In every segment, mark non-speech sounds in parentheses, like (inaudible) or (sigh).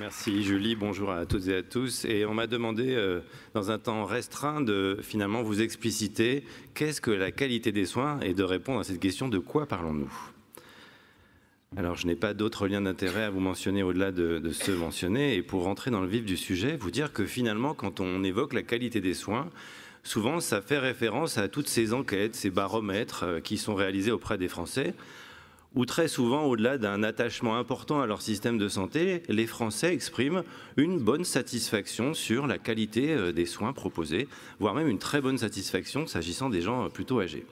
Merci Julie, bonjour à toutes et à tous. Et on m'a demandé, euh, dans un temps restreint, de finalement vous expliciter qu'est-ce que la qualité des soins et de répondre à cette question de quoi parlons-nous alors, je n'ai pas d'autres liens d'intérêt à vous mentionner au-delà de, de, ceux mentionnés. Et pour rentrer dans le vif du sujet, vous dire que finalement, quand on évoque la qualité des soins, souvent, ça fait référence à toutes ces enquêtes, ces baromètres euh, qui sont réalisés auprès des Français où très souvent, au-delà d'un attachement important à leur système de santé, les Français expriment une bonne satisfaction sur la qualité euh, des soins proposés, voire même une très bonne satisfaction s'agissant des gens euh, plutôt âgés.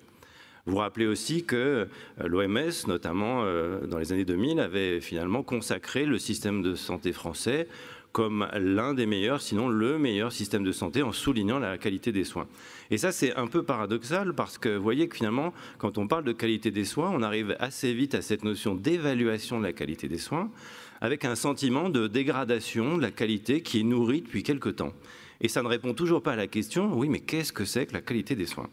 Vous rappelez aussi que euh, l'OMS, notamment dans les années 2000, avait finalement consacré le système de santé français comme l'un des meilleurs, sinon le meilleur système de santé en soulignant la qualité des soins. Et ça, c'est un peu paradoxal parce que vous voyez que finalement, quand on parle de qualité des soins, on arrive assez vite à cette notion d'évaluation de la qualité des soins avec un sentiment de dégradation de la qualité qui est nourrie depuis quelque temps. Et ça ne répond toujours pas à la question, oui, mais qu'est-ce que c'est que la qualité des soins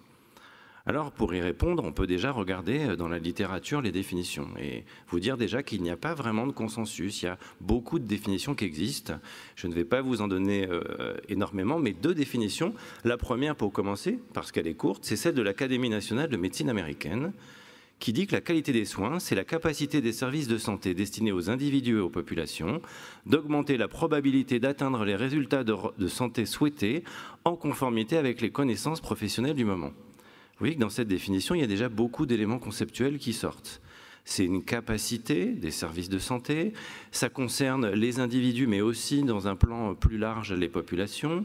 alors pour y répondre, on peut déjà regarder euh, dans la littérature les définitions et vous dire déjà qu'il n'y a pas vraiment de consensus, il y a beaucoup de définitions qui existent. Je ne vais pas vous en donner euh, énormément, mais deux définitions. La première pour commencer, parce qu'elle est courte, c'est celle de l'Académie nationale de médecine américaine qui dit que la qualité des soins, c'est la capacité des services de santé destinés aux individus et aux populations d'augmenter la probabilité d'atteindre les résultats de santé souhaités en conformité avec les connaissances professionnelles du moment. Vous voyez que dans cette définition, il y a déjà beaucoup d'éléments conceptuels qui sortent. C'est une capacité des services de santé, ça concerne les individus, mais aussi dans un plan plus large les populations.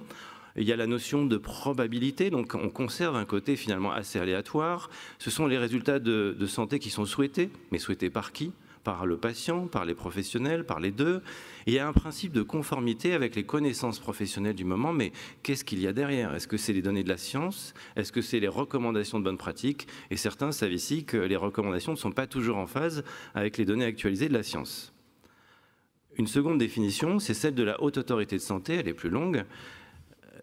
Il y a la notion de probabilité, donc on conserve un côté finalement assez aléatoire. Ce sont les résultats de, santé qui sont souhaités, mais souhaités par qui par le patient, par les professionnels, par les deux. il y a un principe de conformité avec les connaissances professionnelles du moment, mais qu'est-ce qu'il y a derrière Est-ce que c'est les données de la science Est-ce que c'est les recommandations de bonne pratique Et certains savent ici que les recommandations ne sont pas toujours en phase avec les données actualisées de la science. Une seconde définition, c'est celle de la haute autorité de santé, elle est plus longue.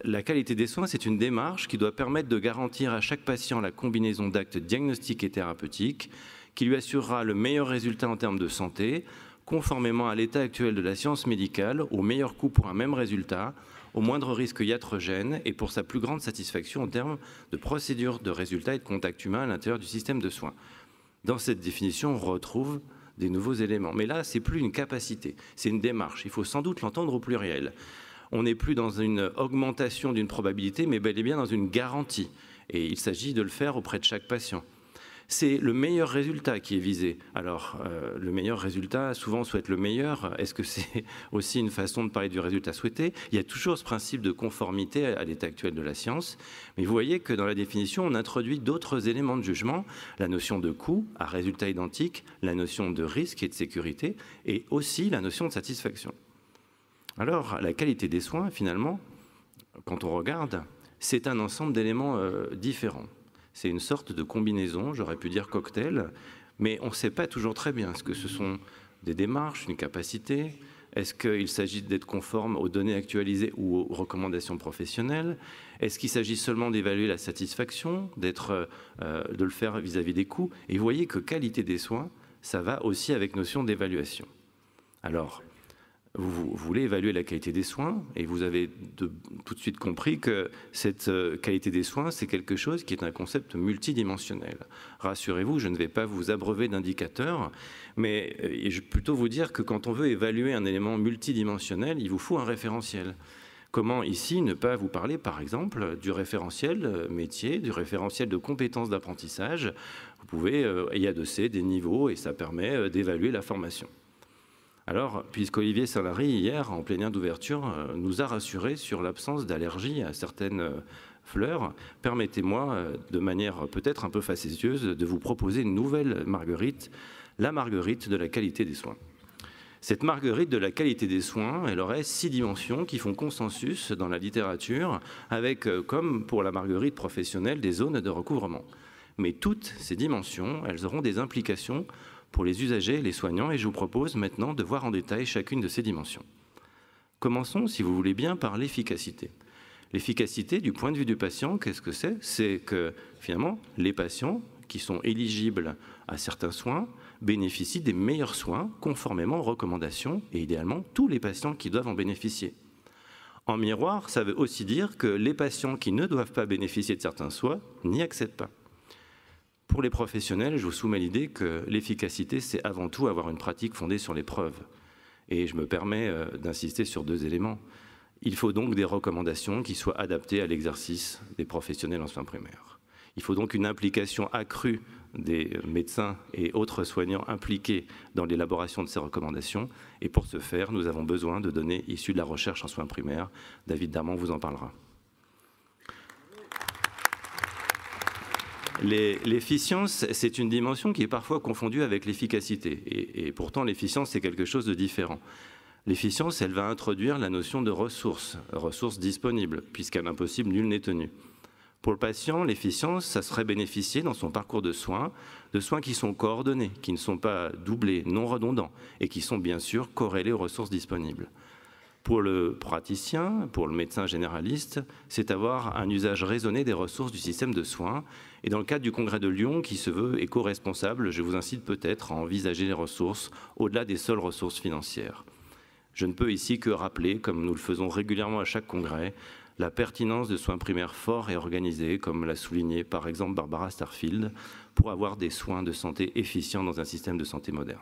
La qualité des soins, c'est une démarche qui doit permettre de garantir à chaque patient la combinaison d'actes diagnostiques et thérapeutiques qui lui assurera le meilleur résultat en termes de santé, conformément à l'état actuel de la science médicale, au meilleur coût pour un même résultat, au moindre risque iatrogène et pour sa plus grande satisfaction en termes de procédure de résultat et de contact humain à l'intérieur du système de soins. Dans cette définition, on retrouve des nouveaux éléments. Mais là, ce n'est plus une capacité, c'est une démarche. Il faut sans doute l'entendre au pluriel. On n'est plus dans une augmentation d'une probabilité, mais bel et bien dans une garantie. Et il s'agit de le faire auprès de chaque patient c'est le meilleur résultat qui est visé. Alors, euh, le meilleur résultat, souvent on souhaite le meilleur. Est-ce que c'est (laughs) aussi une façon de parler du résultat souhaité Il y a toujours ce principe de conformité à l'état actuel de la science. Mais vous voyez que dans la définition, on introduit d'autres éléments de jugement, la notion de coût à résultat identique, la notion de risque et de sécurité, et aussi la notion de satisfaction. Alors, la qualité des soins, finalement, quand on regarde, c'est un ensemble d'éléments euh, différents. C'est une sorte de combinaison, j'aurais pu dire cocktail, mais on ne sait pas toujours très bien. Est-ce que ce sont des démarches, une capacité Est-ce qu'il s'agit d'être conforme aux données actualisées ou aux recommandations professionnelles Est-ce qu'il s'agit seulement d'évaluer la satisfaction, d'être, euh, de le faire vis-à-vis des coûts Et vous voyez que qualité des soins, ça va aussi avec notion d'évaluation. Alors, vous, voulez évaluer la qualité des soins et vous avez tout de suite compris que cette euh, qualité des soins, c'est quelque chose qui est un concept multidimensionnel. Rassurez-vous, je ne vais pas vous abreuver d'indicateurs, mais euh, je vais plutôt vous dire que quand on veut évaluer un élément multidimensionnel, il vous faut un référentiel. Comment ici ne pas vous parler, par exemple, du référentiel euh, métier, du référentiel de compétences d'apprentissage Vous pouvez y adosser des niveaux et ça permet d'évaluer la formation. Alors, puisqu'Olivier Salary, hier, en plénière d'ouverture, euh, nous a rassurés sur l'absence d'allergie à certaines euh, fleurs, permettez-moi, euh, de manière peut-être un peu facétieuse, de vous proposer une nouvelle marguerite, la marguerite de la qualité des soins. Cette marguerite de la qualité des soins, elle aurait six dimensions qui font consensus dans la littérature, avec, comme pour la marguerite professionnelle, des zones de recouvrement. Mais toutes ces dimensions, elles auront des implications pour les usagers les soignants et je vous propose maintenant de voir en détail chacune de ces dimensions. Commençons, si vous voulez bien, par l'efficacité. L'efficacité du point de vue du patient, qu'est-ce que c'est C'est que finalement, les patients qui sont éligibles à certains soins bénéficient des meilleurs soins conformément aux recommandations et idéalement tous les patients qui doivent en bénéficier. En miroir, ça veut aussi dire que les patients qui ne doivent pas bénéficier de certains soins n'y accèdent pas. Pour les professionnels, je vous soumets l'idée que l'efficacité, c'est avant tout avoir une pratique fondée sur les preuves. Et je me permets euh, d'insister sur deux éléments. Il faut donc des recommandations qui soient adaptées à l'exercice des professionnels en soins primaires. Il faut donc une implication accrue des médecins et autres soignants impliqués dans l'élaboration de ces recommandations. Et pour ce faire, nous avons besoin de données issues de la recherche en soins primaires. David Darman vous en parlera. L'efficience, c'est une dimension qui est parfois confondue avec l'efficacité. Et, pourtant, l'efficience, c'est quelque chose de différent. L'efficience, elle va introduire la notion de ressources, ressources disponibles, puisqu'à l'impossible, nul n'est tenu. Pour le patient, l'efficience, ça serait bénéficier dans son parcours de soins, de soins qui sont coordonnés, qui ne sont pas doublés, non redondants, et qui sont bien sûr corrélés aux ressources disponibles pour le praticien, pour le médecin généraliste, c'est avoir un usage raisonné des ressources du système de soins. Et dans le cadre du Congrès de Lyon, qui se veut éco-responsable, je vous incite peut-être à envisager les ressources au-delà des seules ressources financières. Je ne peux ici que rappeler, comme nous le faisons régulièrement à chaque congrès, la pertinence de soins primaires forts et organisés, comme l'a souligné par exemple Barbara Starfield, pour avoir des soins de santé efficients dans un système de santé moderne.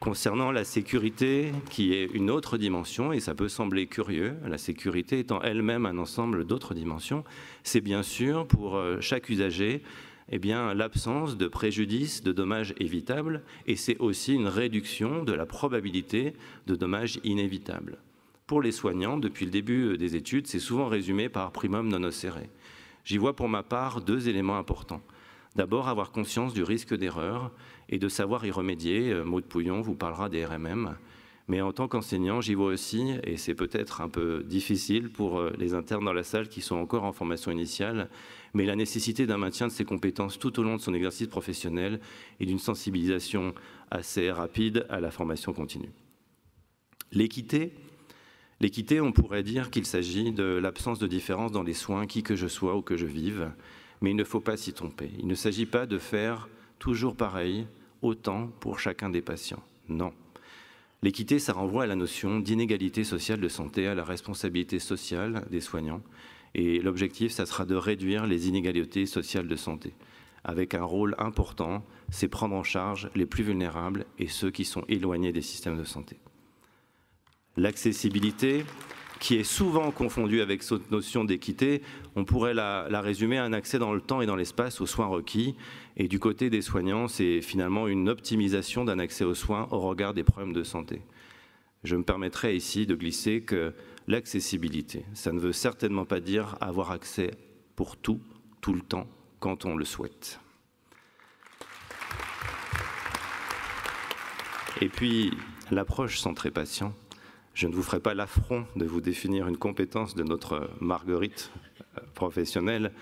Concernant la sécurité, qui est une autre dimension, et ça peut sembler curieux, la sécurité étant elle-même un ensemble d'autres dimensions, c'est bien sûr pour euh, chaque usager eh bien, l'absence de préjudice, de dommages évitables, et c'est aussi une réduction de la probabilité de dommages inévitables. Pour les soignants, depuis le début euh, des études, c'est souvent résumé par primum non nocere. J'y vois pour ma part deux éléments importants. D'abord, avoir conscience du risque d'erreur et de savoir y remédier. Euh, Maud Pouillon vous parlera des RMM. Mais en tant qu'enseignant, j'y vois aussi, et c'est peut-être un peu difficile pour euh, les internes dans la salle qui sont encore en formation initiale, mais la nécessité d'un maintien de ses compétences tout au long de son exercice professionnel et d'une sensibilisation assez rapide à la formation continue. L'équité, l'équité, on pourrait dire qu'il s'agit de l'absence de différence dans les soins, qui que je sois ou que je vive, mais il ne faut pas s'y tromper. Il ne s'agit pas de faire toujours pareil, autant pour chacun des patients. Non. L'équité, ça renvoie à la notion d'inégalité sociale de santé, à la responsabilité sociale des soignants. Et l'objectif, ça sera de réduire les inégalités sociales de santé, avec un rôle important, c'est prendre en charge les plus vulnérables et ceux qui sont éloignés des systèmes de santé. L'accessibilité, qui est souvent confondue avec cette notion d'équité, on pourrait la, résumer à un accès dans le temps et dans l'espace aux soins requis. Et du côté des soignants, c'est finalement une optimisation d'un accès aux soins au regard des problèmes de santé. Je me permettrai ici de glisser que l'accessibilité, ça ne veut certainement pas dire avoir accès pour tout, tout le temps, quand on le souhaite. Et puis, l'approche centrée patient, je ne vous ferai pas l'affront de vous définir une compétence de notre Marguerite euh, professionnelle,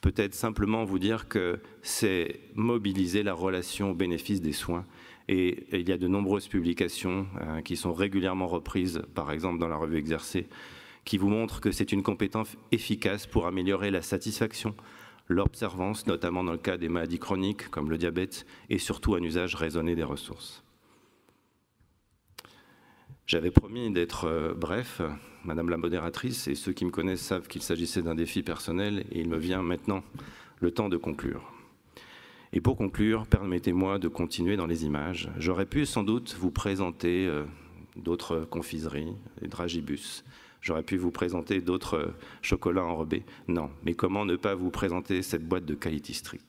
peut-être simplement vous dire que c'est mobiliser la relation au bénéfice des soins. Et, il y a de nombreuses publications euh, qui sont régulièrement reprises, par exemple dans la revue Exercée, qui vous montrent que c'est une compétence efficace pour améliorer la satisfaction, l'observance, notamment dans le cas des maladies chroniques comme le diabète, et surtout un usage raisonné des ressources. J'avais promis d'être euh, bref, euh, Madame la modératrice, et ceux qui me connaissent savent qu'il s'agissait d'un défi personnel, et il me vient maintenant le temps de conclure. Et pour conclure, permettez-moi de continuer dans les images. J'aurais pu sans doute vous présenter euh, d'autres confiseries et dragibus. J'aurais pu vous présenter d'autres chocolats enrobés. Non, mais comment ne pas vous présenter cette boîte de Quality Street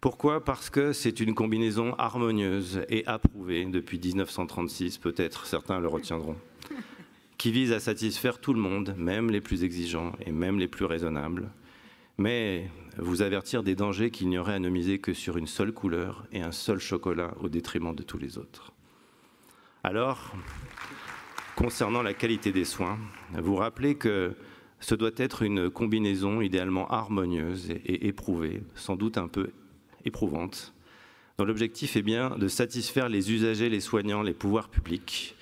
pourquoi Parce que c'est une combinaison harmonieuse et approuvée depuis 1936, peut-être certains le retiendront, qui vise à satisfaire tout le monde, même les plus exigeants et même les plus raisonnables, mais vous avertir des dangers qu'il n'y aurait à ne miser que sur une seule couleur et un seul chocolat au détriment de tous les autres. Alors, concernant la qualité des soins, vous rappelez que ce doit être une combinaison idéalement harmonieuse et éprouvée, sans doute un peu éprouvante, dont l'objectif est bien de satisfaire les usagers, les soignants, les pouvoirs publics,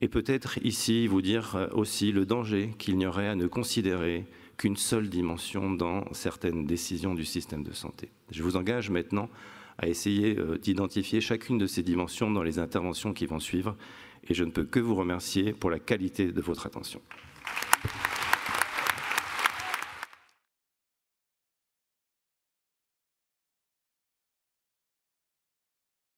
et peut-être ici vous dire euh, aussi le danger qu'il n'y aurait à ne considérer qu'une seule dimension dans certaines décisions du système de santé. Je vous engage maintenant à essayer euh, d'identifier chacune de ces dimensions dans les interventions qui vont suivre, et je ne peux que vous remercier pour la qualité de votre attention.